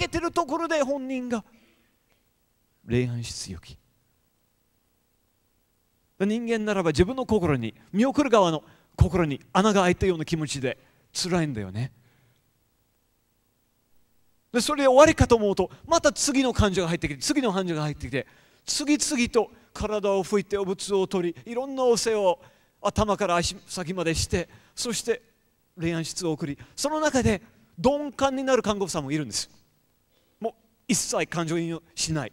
けてるところで本人が霊安室要き人間ならば自分の心に見送る側の心に穴が開いたような気持ちで辛いんだよねでそれで終わりかと思うとまた次の患者が入ってきて次の患者が入ってきて次々と体を拭いてお仏を取りいろんなお世話を頭から足先までしてそして霊安室を送りその中で鈍感になる看護婦さんもいるんです一切感情移入しない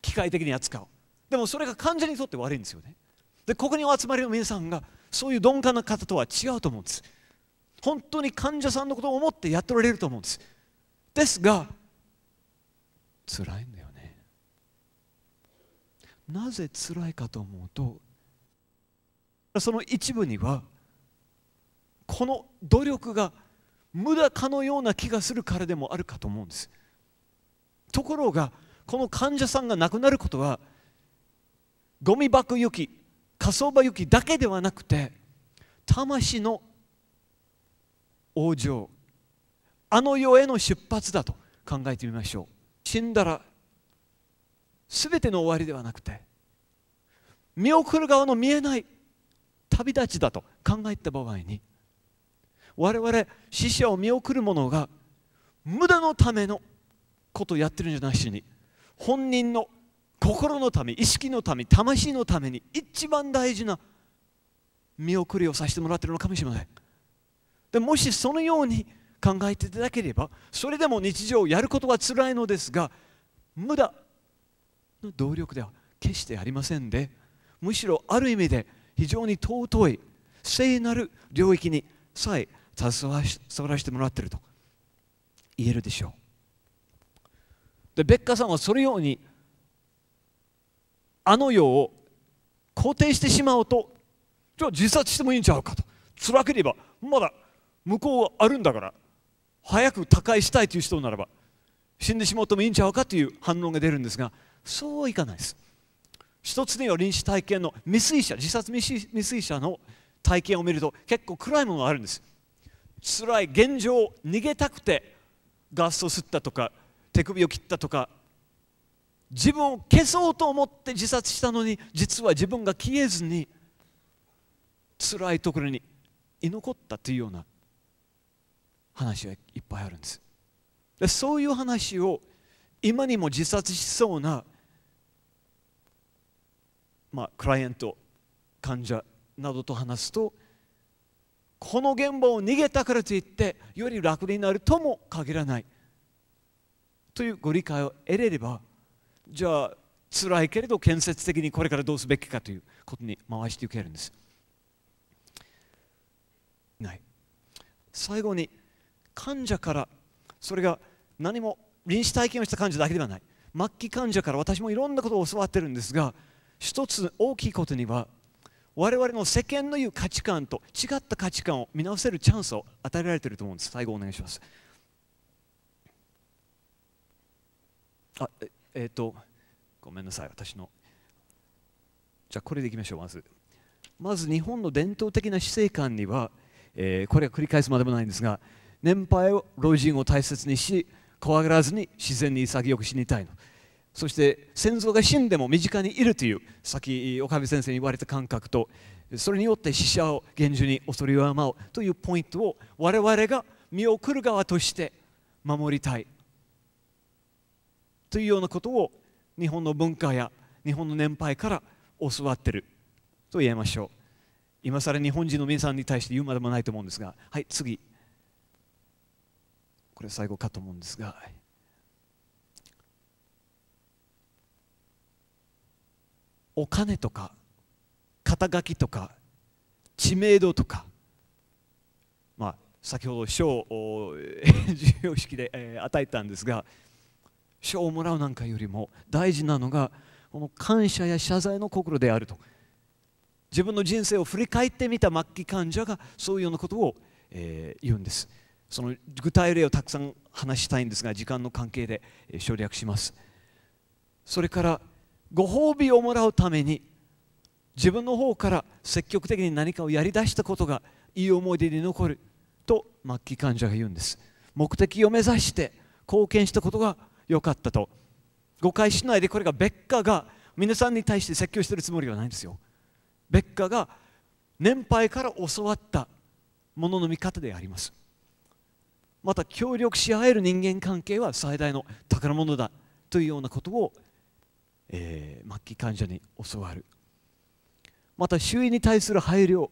機械的に扱うでもそれが患者にとって悪いんですよねでここにお集まりの皆さんがそういう鈍感な方とは違うと思うんです本当に患者さんのことを思ってやっておられると思うんですですが辛いんだよねなぜ辛いかと思うとその一部にはこの努力が無駄かのような気がするからでもあるかと思うんですところがこの患者さんが亡くなることはゴミ箱行き火葬場行きだけではなくて魂の往生あの世への出発だと考えてみましょう死んだら全ての終わりではなくて見送る側の見えない旅立ちだと考えた場合に我々死者を見送る者が無駄のためのことをやってるんじゃないしに本人の心のため意識のため魂のために一番大事な見送りをさせてもらってるのかもしれませんでもしそのように考えていただければそれでも日常をやることは辛いのですが無駄の動力では決してありませんでむしろある意味で非常に尊い聖なる領域にさえ携わらせてもらっていると言えるでしょうでベッカさんはそれようにあの世を肯定してしまうとじゃあ自殺してもいいんちゃうかと辛ければまだ向こうはあるんだから早く他界したいという人ならば死んでしまってもいいんちゃうかという反論が出るんですがそうはいかないです一つには臨死体験の未遂者自殺未遂者の体験を見ると結構暗いものがあるんです辛い現状を逃げたくてガスを吸ったとか手首を切ったとか自分を消そうと思って自殺したのに実は自分が消えずに辛いところに居残ったというような話がいっぱいあるんですでそういう話を今にも自殺しそうな、まあ、クライアント患者などと話すとこの現場を逃げたからといってより楽になるとも限らないというご理解を得れればじゃあ辛いけれど建設的にこれからどうすべきかということに回していけるんです。ない。最後に患者からそれが何も臨死体験をした患者だけではない末期患者から私もいろんなことを教わってるんですが一つ大きいことには我々の世間の言う価値観と違った価値観を見直せるチャンスを与えられていると思うんです最後お願いします。あええー、っとごめんなさい私のじゃあこれでいきましょうまずまず日本の伝統的な死生観には、えー、これは繰り返すまでもないんですが年配を老人を大切にし怖がらずに自然に潔く死にたいのそして先祖が死んでも身近にいるというさっき岡部先生に言われた感覚とそれによって死者を厳重に恐れ敬うというポイントを我々が見送る側として守りたいというようなことを日本の文化や日本の年配から教わってると言えましょう今更日本人の皆さんに対して言うまでもないと思うんですがはい次これ最後かと思うんですがお金とか肩書きとか知名度とかまあ先ほど賞を 授与式で与えたんですが賞をもらうなんかよりも大事なのがこの感謝や謝罪の心であると自分の人生を振り返ってみた末期患者がそういうようなことを、えー、言うんですその具体例をたくさん話したいんですが時間の関係で省略しますそれからご褒美をもらうために自分の方から積極的に何かをやりだしたことがいい思い出に残ると末期患者が言うんです目的を目指して貢献したことが良かったと誤解しないでこれがベッカが皆さんに対して説教してるつもりはないんですよベッカが年配から教わったものの見方でありますまた協力し合える人間関係は最大の宝物だというようなことを、えー、末期患者に教わるまた周囲に対する配慮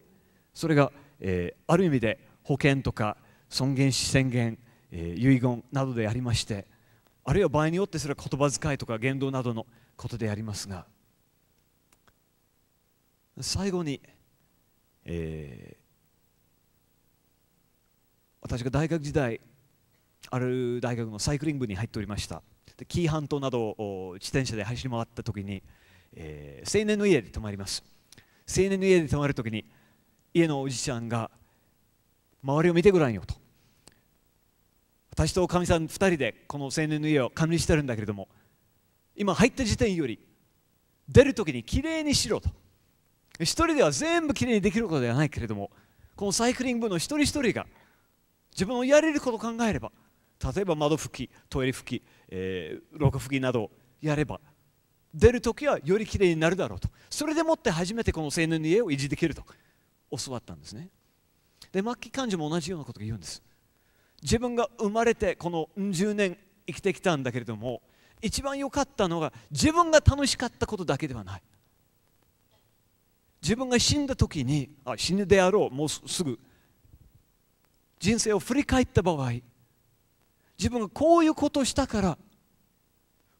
それが、えー、ある意味で保険とか尊厳死宣言、えー、遺言などでありましてあるいは場合によってそれは言葉遣いとか言動などのことでありますが最後に、えー、私が大学時代ある大学のサイクリング部に入っておりましたで紀伊半島などを自転車で走り回った時に、えー、青年の家で泊まります青年の家で泊まる時に家のおじちゃんが周りを見てごらんよと私とおかみさん2人でこの青年の家を管理してるんだけれども今入った時点より出る時にきれいにしろと1人では全部きれいにできることではないけれどもこのサイクリング部の一人一人が自分のやれることを考えれば例えば窓拭きトイレ拭き、えー、廊下拭きなどやれば出る時はよりきれいになるだろうとそれでもって初めてこの青年の家を維持できると教わったんですねで末期患者も同じようなことが言うんです自分が生まれてこの10年生きてきたんだけれども一番良かったのが自分が楽しかったことだけではない自分が死んだ時にあ死ぬであろうもうすぐ人生を振り返った場合自分がこういうことをしたから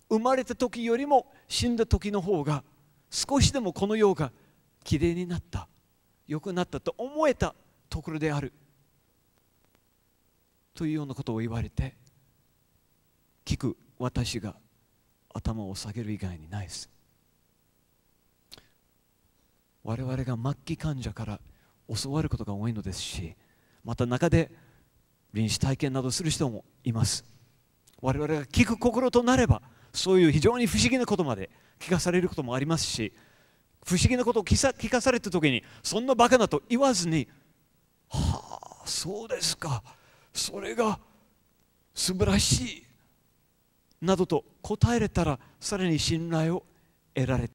生まれた時よりも死んだ時の方が少しでもこの世がきれいになった良くなったと思えたところであるというようなことを言われて聞く私が頭を下げる以外にないです我々が末期患者から教わることが多いのですしまた中で臨死体験などする人もいます我々が聞く心となればそういう非常に不思議なことまで聞かされることもありますし不思議なことを聞かされた時にそんなバカなと言わずにはあそうですかそれが素晴らしいなどと答えれたらさらに信頼を得られた